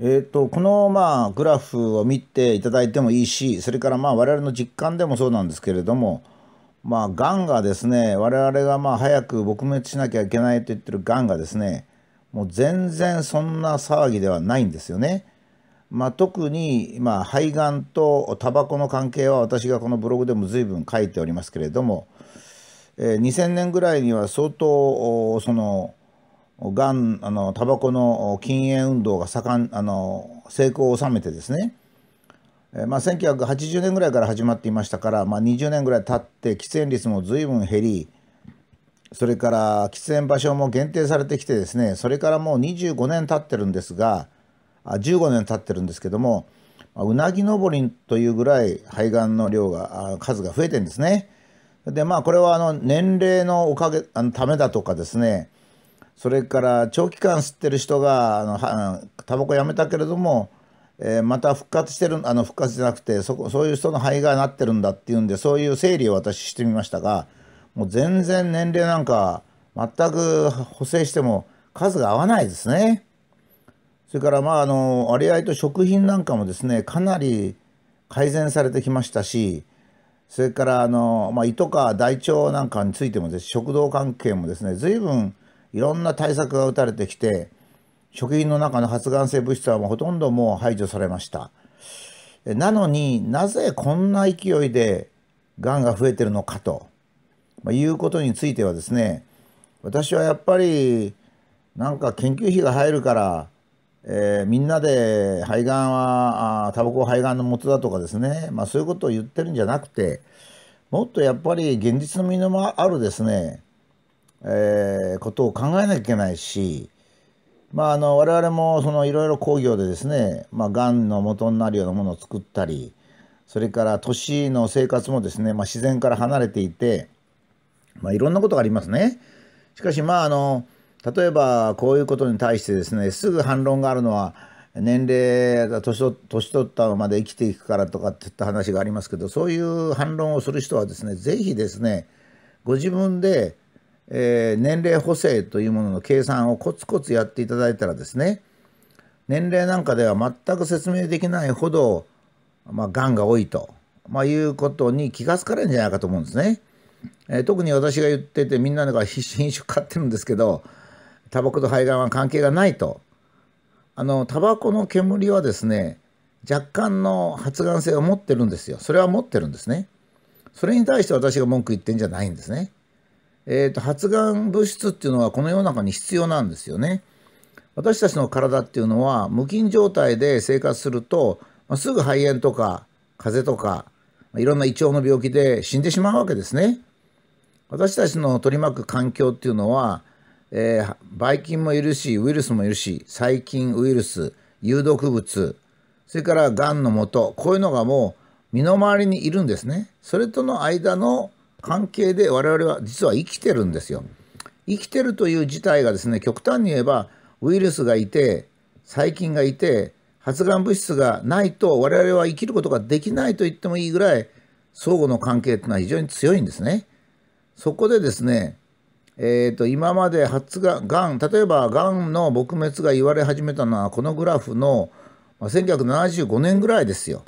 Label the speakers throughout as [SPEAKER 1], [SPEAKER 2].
[SPEAKER 1] えーと、このまあグラフを見ていただいてもいいしそれからまあ我々の実感でもそうなんですけれどもまあがんがですね我々がまあ早く撲滅しなきゃいけないと言ってるがんがですねもう全然そんな騒ぎではないんですよね。まあ、特に、まあ、肺がんとタバコの関係は私がこのブログでも随分書いておりますけれども、えー、2000年ぐらいには相当そのがんあのタバコの禁煙運動が盛んあの成功を収めてですね、えまあ、1980年ぐらいから始まっていましたから、まあ、20年ぐらい経って喫煙率も随分減りそれから喫煙場所も限定されてきてですねそれからもう25年経ってるんですがあ15年経ってるんですけどもうなぎ登りというぐらい肺がんの量が数が増えてんですね。でまあこれはあの年齢のおかげあのためだとかですねそれから長期間吸ってる人があのタバコやめたけれども、えー、また復活してるあの復活じゃなくてそこそういう人の肺がなってるんだっていうんでそういう整理を私してみましたがもう全然年齢なんか全く補正しても数が合わないですね。それからまああの割合と食品なんかもですねかなり改善されてきましたしそれからあの、まあ、胃とか大腸なんかについてもです、食道関係もですね随分いろんな対策が打たれてきて食品の中の発がん性物質はもうほとんどもう排除されましたなのになぜこんな勢いでがんが増えてるのかと、まあ、いうことについてはですね私はやっぱりなんか研究費が入るから、えー、みんなで肺がんはタバコ肺がんのとだとかですね、まあ、そういうことを言ってるんじゃなくてもっとやっぱり現実の身のあるですねえー、ことを考えなきゃいけないし、まあ、あの我々もそのいろいろ工業でですね、まあ、がんの元になるようなものを作ったりそれから都市の生活もですね、まあ、自然から離れていて、まあ、いろんなことがありますね。しかしまああの例えばこういうことに対してですねすぐ反論があるのは年齢が年取ったまで生きていくからとかっていった話がありますけどそういう反論をする人はですね是非ですねご自分でえー、年齢補正というものの計算をコツコツやっていただいたらですね年齢なんかでは全く説明できないほど、まあ、がんが多いと、まあ、いうことに気が付かれるんじゃないかと思うんですね。えー、特に私が言っててみんなが必死に酒買ってるんですけどタバコと肺がんは関係がないと。あのタバコの煙はですね若干の発がん性を持ってるんですよ。それは持ってるんですね。それに対して私が文句言ってんじゃないんですね。えーと、発がん物質っていうのはこの世の中に必要なんですよね。私たちの体っていうのは無菌状態で生活すると、まあ、すぐ肺炎とか風邪とか、まあ、いろんな胃腸の病気で死んでしまうわけですね。私たちの取り巻く環境っていうのは、えー、ばい菌もいるしウイルスもいるし細菌ウイルス有毒物それからがんのもとこういうのがもう身の回りにいるんですね。それとの間の関係で我々は実は生きてるんですよ。生きてるという事態がですね極端に言えばウイルスがいて細菌がいて発がん物質がないと我々は生きることができないと言ってもいいぐらい相互の関係ていうのは非常に強いんですね。そこでですね、えー、と今まで発ががん例えばがんの撲滅が言われ始めたのはこのグラフの1975年ぐらいですよ。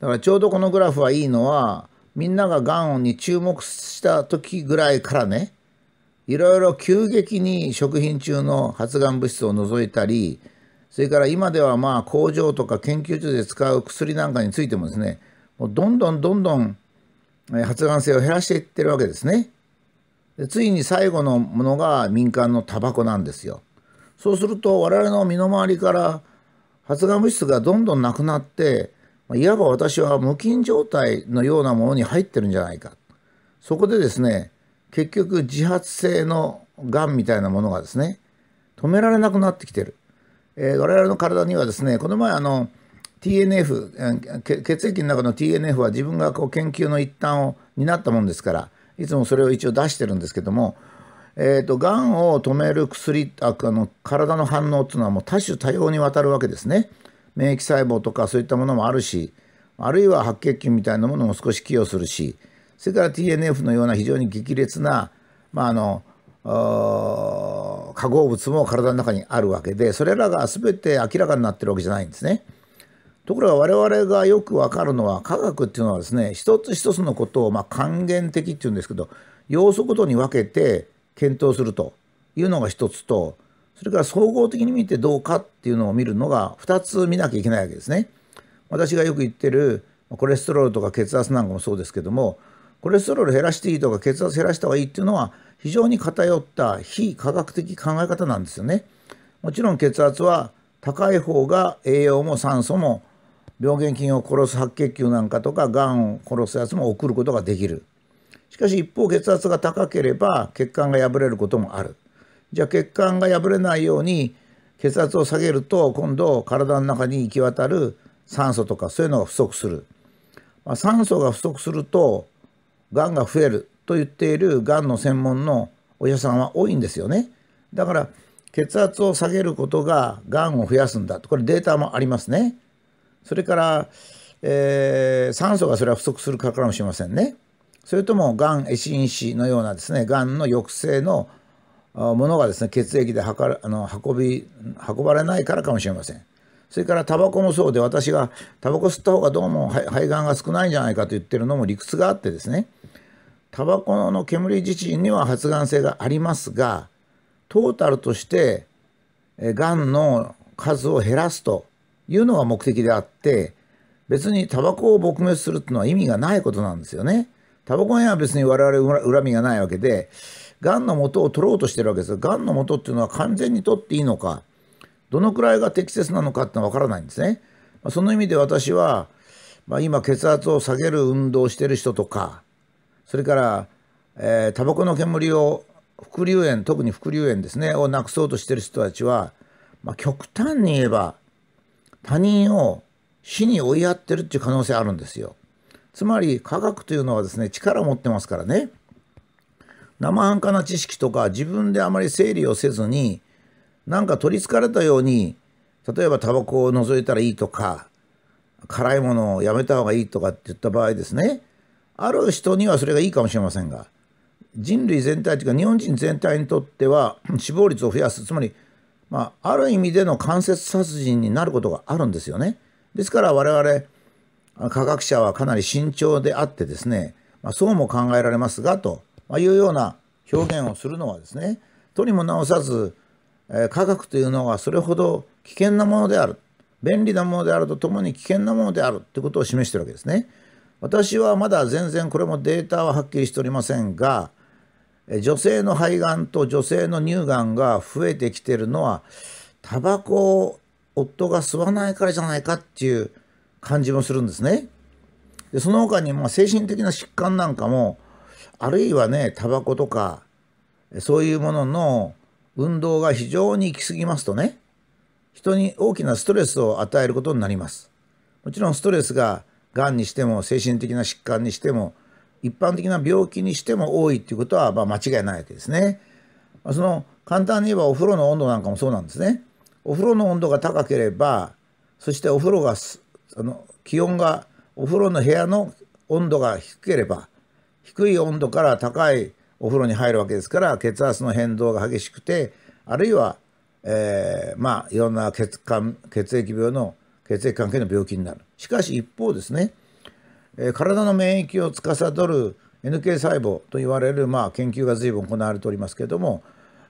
[SPEAKER 1] だからちょうどこのグラフはいいのはみんなががんに注目した時ぐらいからねいろいろ急激に食品中の発がん物質を除いたりそれから今ではまあ工場とか研究所で使う薬なんかについてもですねもうどんどんどんどん発がん性を減らしていってるわけですね。でついに最後のものが民間のタバコなんですよ。そうすると我々の身の回りから発がん物質がどんどんなくなっていわば私は無菌状態のようなものに入ってるんじゃないかそこでですね結局自発性のがんみたいなものがですね止められなくなってきてる、えー、我々の体にはですねこの前あの TNF 血液の中の TNF は自分がこう研究の一端を担ったものですからいつもそれを一応出してるんですけどもえーと、がんを止める薬あの体の反応っていうのはもう多種多様にわたるわけですね。免疫細胞とかそういったものもあるしあるいは白血球みたいなものも少し寄与するしそれから TNF のような非常に激烈な、まあ、あの化合物も体の中にあるわけでそれらが全て明らかになってるわけじゃないんですね。ところが我々がよくわかるのは科学っていうのはですね一つ一つのことをまあ還元的っていうんですけど要素ごとに分けて検討するというのが一つとそれから総合的に見てどうかっていうのを見るのが2つ見なきゃいけないわけですね。私がよく言ってるコレステロールとか血圧なんかもそうですけどもコレステロール減らしていいとか血圧減らした方がいいっていうのは非常に偏った非科学的考え方なんですよね。もちろん血圧は高い方が栄養も酸素も病原菌を殺す白血球なんかとかがんを殺すやつも送ることができる。しかし一方血圧が高ければ血管が破れることもある。じゃあ血管が破れないように血圧を下げると今度体の中に行き渡る酸素とかそういうのが不足する、まあ、酸素が不足するとがんが増えると言っているがんの専門のお医者さんは多いんですよねだから血圧を下げることががんを増やすんだとこれデータもありますねそれから、えー、酸素がそれは不足するかかもしれませんねそれともがん壊死因のようなですねがんの抑制のものがですね血液で運あの運び運ばれないからかもしれません。それからタバコもそうで私がタバコ吸った方がどうも肺がんが少ないんじゃないかと言ってるのも理屈があってですねタバコの煙自身には発がん性がありますがトータルとしてがんの数を減らすというのが目的であって別にタバコを撲滅するっていうのは意味がないことなんですよね。タバコには別に我々恨みがないわけでがんの元を取ろうとしてるわけですがんの元っていうのは完全に取っていいのかどのくらいが適切なのかってのは分からないんですね。その意味で私は、まあ、今血圧を下げる運動をしてる人とかそれから、えー、タバコの煙を副流煙特に副流煙ですねをなくそうとしてる人たちは、まあ、極端に言えば他人を死に追いやってるっていう可能性あるんですよ。つまり科学というのはですね力を持ってますからね。生半可な知識とか自分であまり整理をせずになんか取りつかれたように例えばタバコを除いたらいいとか辛いものをやめた方がいいとかって言った場合ですねある人にはそれがいいかもしれませんが人類全体というか日本人全体にとっては死亡率を増やすつまり、まあ、ある意味での間接殺人になることがあるんですよね。ですから我々科学者はかなり慎重であってですね、まあ、そうも考えられますがとまあ、いうような表現をするのはですねとにもなおさず、えー、科学というのはそれほど危険なものである便利なものであるとともに危険なものであるということを示してるわけですね。私はまだ全然これもデータははっきりしておりませんが女性の肺がんと女性の乳がんが増えてきてるのはタバコを夫が吸わないからじゃないかっていう感じもするんですね。でその他にま精神的な疾患なんかもあるいはね、タバコとか、そういうものの運動が非常に行き過ぎますとね、人に大きなストレスを与えることになります。もちろんストレスが癌にしても精神的な疾患にしても一般的な病気にしても多いっていうことはま間違いないわけですね。その簡単に言えばお風呂の温度なんかもそうなんですね。お風呂の温度が高ければそしてお風呂があの気温がお風呂の部屋の温度が低ければ低い温度から高いお風呂に入るわけですから血圧の変動が激しくてあるいは、えー、まあいろんな血管血液病の血液関係の病気になるしかし一方ですね、えー、体の免疫を司る NK 細胞と言われる、まあ、研究が随分行われておりますけれども、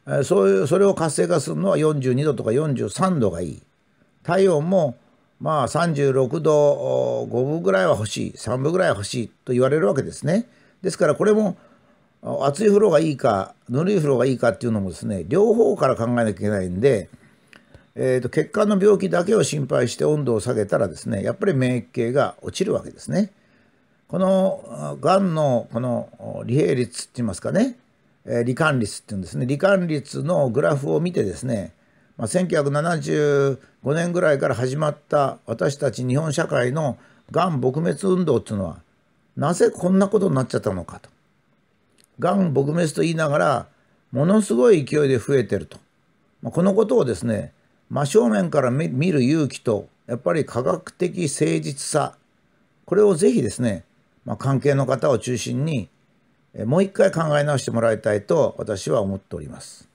[SPEAKER 1] えー、そういうそれを活性化するのは42度とか43度がいい体温もまあ36度5分ぐらいは欲しい3分ぐらいは欲しいと言われるわけですね。ですからこれも熱い風呂がいいかぬるい風呂がいいかっていうのもですね両方から考えなきゃいけないんで、えー、と血管の病気だけを心配して温度を下げたらですねやっぱり免疫系が落ちるわけですね。このがんのこの利平率って言いますかね罹患率っていうんですね罹患率のグラフを見てですね、ま1975年ぐらいから始まった私たち日本社会のがん撲滅運動っていうのはなぜこんなことになっちゃったのかと。がん撲滅と言いながら、ものすごい勢いで増えてると。まあ、このことをですね、真正面から見る勇気と、やっぱり科学的誠実さ、これをぜひですね、まあ、関係の方を中心に、もう一回考え直してもらいたいと私は思っております。